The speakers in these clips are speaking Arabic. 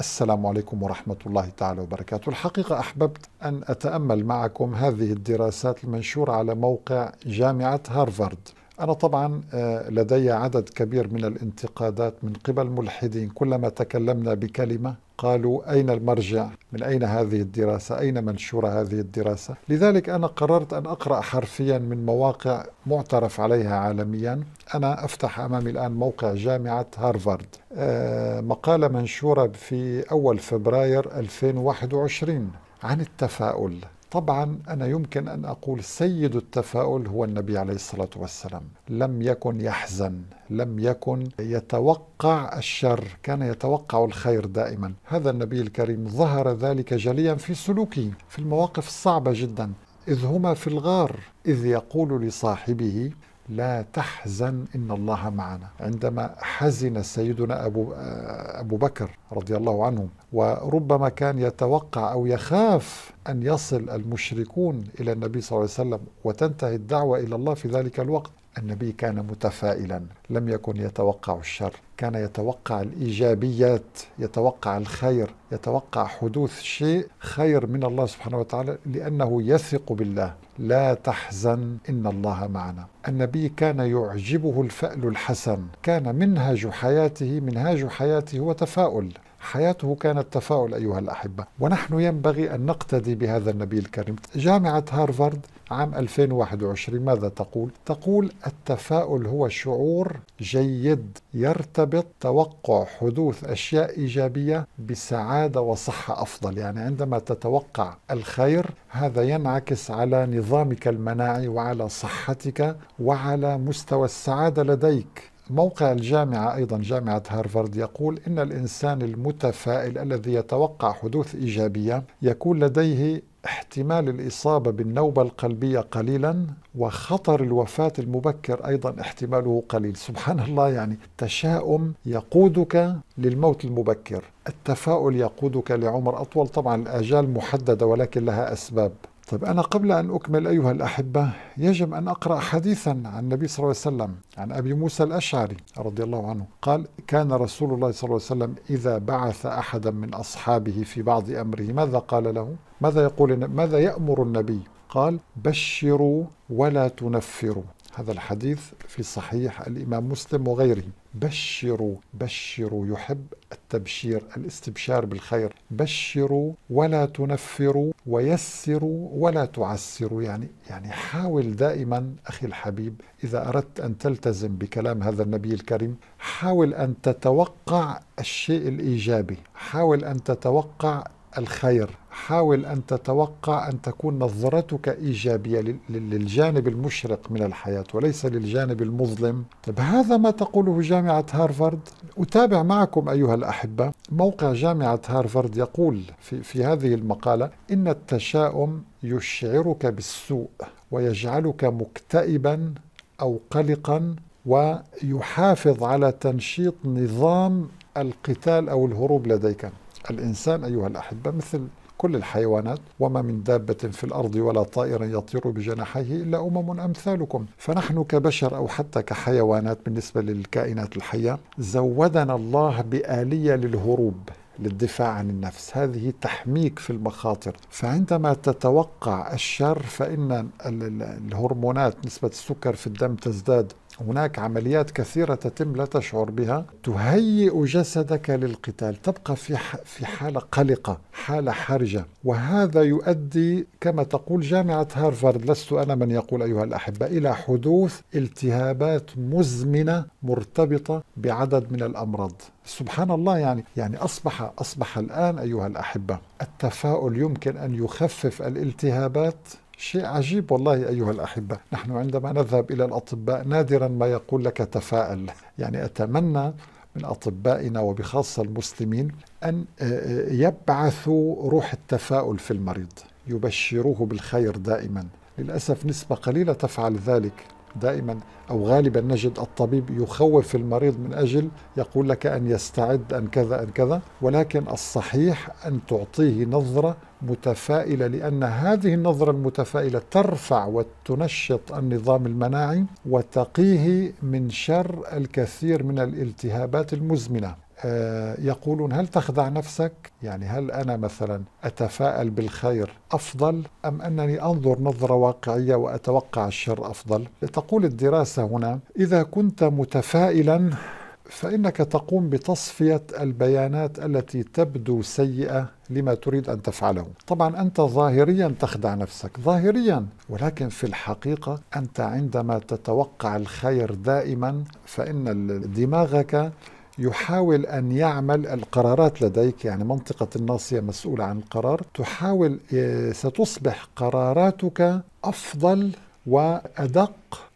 السلام عليكم ورحمة الله تعالى وبركاته الحقيقة أحببت أن أتأمل معكم هذه الدراسات المنشورة على موقع جامعة هارفارد أنا طبعا آه، لدي عدد كبير من الانتقادات من قبل ملحدين كلما تكلمنا بكلمة قالوا أين المرجع؟ من أين هذه الدراسة؟ أين منشورة هذه الدراسة؟ لذلك أنا قررت أن أقرأ حرفيا من مواقع معترف عليها عالميا أنا أفتح أمامي الآن موقع جامعة هارفارد آه، مقالة منشورة في أول فبراير 2021 عن التفاؤل طبعا أنا يمكن أن أقول سيد التفاؤل هو النبي عليه الصلاة والسلام لم يكن يحزن لم يكن يتوقع الشر كان يتوقع الخير دائما هذا النبي الكريم ظهر ذلك جليا في سلوكه في المواقف الصعبة جدا إذ هما في الغار إذ يقول لصاحبه لا تحزن إن الله معنا عندما حزن سيدنا أبو, أبو بكر رضي الله عنه وربما كان يتوقع أو يخاف أن يصل المشركون إلى النبي صلى الله عليه وسلم وتنتهي الدعوة إلى الله في ذلك الوقت النبي كان متفائلا لم يكن يتوقع الشر كان يتوقع الايجابيات يتوقع الخير يتوقع حدوث شيء خير من الله سبحانه وتعالى لانه يثق بالله لا تحزن ان الله معنا النبي كان يعجبه الفال الحسن كان منهج حياته منهاج حياته هو تفاؤل حياته كانت تفاؤل ايها الاحبه ونحن ينبغي ان نقتدي بهذا النبي الكريم جامعه هارفارد عام 2021 ماذا تقول؟ تقول التفاؤل هو شعور جيد يرتبط توقع حدوث أشياء إيجابية بسعادة وصحة أفضل يعني عندما تتوقع الخير هذا ينعكس على نظامك المناعي وعلى صحتك وعلى مستوى السعادة لديك موقع الجامعة أيضا جامعة هارفارد يقول إن الإنسان المتفائل الذي يتوقع حدوث إيجابية يكون لديه احتمال الإصابة بالنوبة القلبية قليلا وخطر الوفاة المبكر أيضا احتماله قليل سبحان الله يعني التشاؤم يقودك للموت المبكر التفاؤل يقودك لعمر أطول طبعا الآجال محددة ولكن لها أسباب طيب أنا قبل أن أكمل أيها الأحبة يجب أن أقرأ حديثا عن النبي صلى الله عليه وسلم عن أبي موسى الأشعري رضي الله عنه قال كان رسول الله صلى الله عليه وسلم إذا بعث أحدا من أصحابه في بعض أمره ماذا قال له ماذا يقول ماذا يأمر النبي قال بشروا ولا تنفروا هذا الحديث في صحيح الإمام مسلم وغيره بشروا بشروا يحب التبشير الاستبشار بالخير بشروا ولا تنفروا ويسروا ولا تعسروا يعني يعني حاول دائما أخي الحبيب إذا أردت أن تلتزم بكلام هذا النبي الكريم حاول أن تتوقع الشيء الإيجابي حاول أن تتوقع الخير حاول أن تتوقع أن تكون نظرتك إيجابية للجانب المشرق من الحياة وليس للجانب المظلم طيب هذا ما تقوله جامعة هارفارد أتابع معكم أيها الأحبة موقع جامعة هارفارد يقول في, في هذه المقالة إن التشاؤم يشعرك بالسوء ويجعلك مكتئبا أو قلقا ويحافظ على تنشيط نظام القتال أو الهروب لديك الإنسان أيها الأحبة مثل كل الحيوانات وما من دابة في الأرض ولا طائر يطير بجناحيه إلا أمم أمثالكم فنحن كبشر أو حتى كحيوانات بالنسبة للكائنات الحية زودنا الله بآلية للهروب للدفاع عن النفس هذه تحميك في المخاطر فعندما تتوقع الشر فإن الهرمونات نسبة السكر في الدم تزداد هناك عمليات كثيرة تتم لا تشعر بها تهيئ جسدك للقتال تبقى في في حالة قلقة حالة حرجة وهذا يؤدي كما تقول جامعة هارفارد لست أنا من يقول أيها الأحبة إلى حدوث التهابات مزمنة مرتبطة بعدد من الأمراض سبحان الله يعني يعني اصبح اصبح الان ايها الاحبه التفاؤل يمكن ان يخفف الالتهابات شيء عجيب والله أيها الأحبة نحن عندما نذهب إلى الأطباء نادرا ما يقول لك تفائل يعني أتمنى من أطبائنا وبخاصة المسلمين أن آه، آه، يبعثوا روح التفاؤل في المريض يبشروه بالخير دائما للأسف نسبة قليلة تفعل ذلك دائما أو غالبا نجد الطبيب يخوف المريض من أجل يقول لك أن يستعد أن كذا أن كذا ولكن الصحيح أن تعطيه نظرة متفائلة لأن هذه النظرة المتفائلة ترفع وتنشط النظام المناعي وتقيه من شر الكثير من الالتهابات المزمنة آه، يقولون هل تخدع نفسك؟ يعني هل انا مثلا اتفائل بالخير افضل ام انني انظر نظره واقعيه واتوقع الشر افضل؟ تقول الدراسه هنا اذا كنت متفائلا فانك تقوم بتصفيه البيانات التي تبدو سيئه لما تريد ان تفعله. طبعا انت ظاهريا تخدع نفسك، ظاهريا، ولكن في الحقيقه انت عندما تتوقع الخير دائما فان دماغك يحاول أن يعمل القرارات لديك يعني منطقة الناصية مسؤولة عن القرار تحاول آه، ستصبح قراراتك أفضل وأدق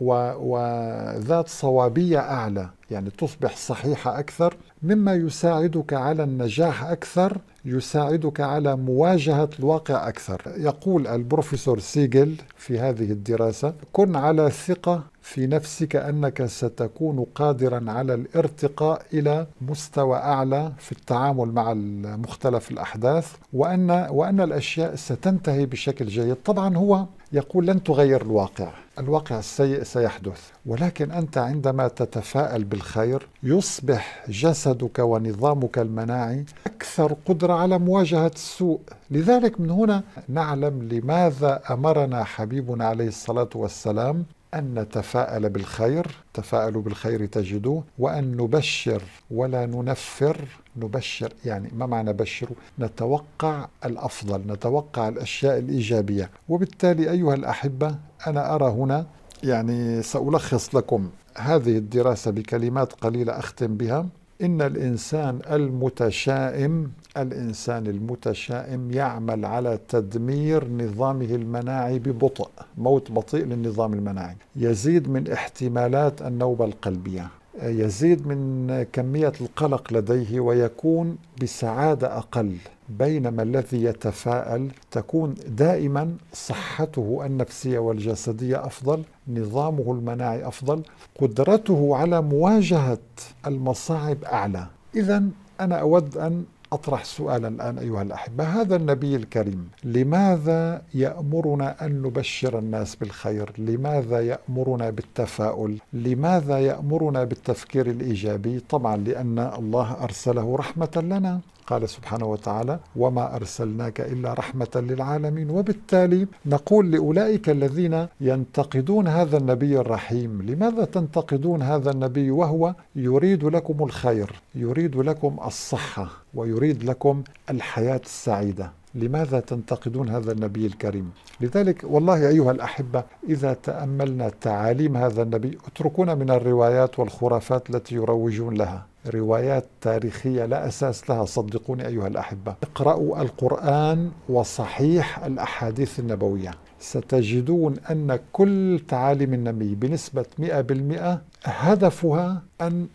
وذات صوابية أعلى يعني تصبح صحيحة أكثر مما يساعدك على النجاح أكثر يساعدك على مواجهة الواقع أكثر يقول البروفيسور سيجل في هذه الدراسة كن على ثقة في نفسك أنك ستكون قادرا على الارتقاء إلى مستوى أعلى في التعامل مع مختلف الأحداث وأن, وأن الأشياء ستنتهي بشكل جيد طبعا هو يقول لن تغير الواقع الواقع السيء سيحدث ولكن انت عندما تتفائل بالخير يصبح جسدك ونظامك المناعي اكثر قدره على مواجهه السوء لذلك من هنا نعلم لماذا امرنا حبيبنا عليه الصلاه والسلام أن نتفاءل بالخير تفاءلوا بالخير تجدوه وأن نبشر ولا ننفر نبشر يعني ما معنى بشر نتوقع الأفضل نتوقع الأشياء الإيجابية وبالتالي أيها الأحبة أنا أرى هنا يعني سألخص لكم هذه الدراسة بكلمات قليلة أختم بها إن الإنسان المتشائم الإنسان المتشائم يعمل على تدمير نظامه المناعي ببطء موت بطيء للنظام المناعي يزيد من احتمالات النوبة القلبية يزيد من كمية القلق لديه ويكون بسعادة أقل بينما الذي يتفاءل تكون دائما صحته النفسية والجسدية أفضل نظامه المناعي أفضل قدرته على مواجهة المصاعب أعلى إذا أنا أود أن أطرح سؤالا الآن أيها الأحبة هذا النبي الكريم لماذا يأمرنا أن نبشر الناس بالخير لماذا يأمرنا بالتفاؤل لماذا يأمرنا بالتفكير الإيجابي طبعا لأن الله أرسله رحمة لنا قال سبحانه وتعالى وما أرسلناك إلا رحمة للعالمين وبالتالي نقول لأولئك الذين ينتقدون هذا النبي الرحيم لماذا تنتقدون هذا النبي وهو يريد لكم الخير يريد لكم الصحة ويريد لكم الحياة السعيدة لماذا تنتقدون هذا النبي الكريم لذلك والله أيها الأحبة إذا تأملنا تعاليم هذا النبي اتركونا من الروايات والخرافات التي يروجون لها روايات تاريخية لا أساس لها صدقوني أيها الأحبة اقرأوا القرآن وصحيح الأحاديث النبوية ستجدون أن كل تعاليم النبي بنسبة 100% هدفها أن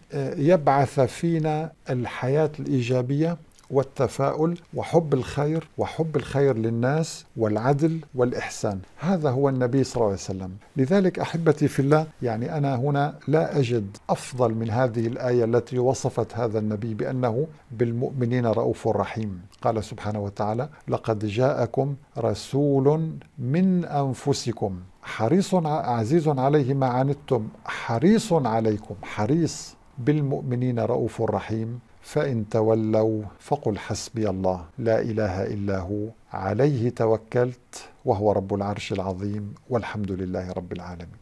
يبعث فينا الحياة الإيجابية والتفاؤل وحب الخير وحب الخير للناس والعدل والإحسان هذا هو النبي صلى الله عليه وسلم لذلك أحبتي في الله يعني أنا هنا لا أجد أفضل من هذه الآية التي وصفت هذا النبي بأنه بالمؤمنين رؤوف رحيم قال سبحانه وتعالى لقد جاءكم رسول من أنفسكم حريص عزيز عليه ما عنتم حريص عليكم حريص بالمؤمنين رؤوف رحيم فإن تولوا فقل حسبي الله لا إله إلا هو عليه توكلت وهو رب العرش العظيم والحمد لله رب العالمين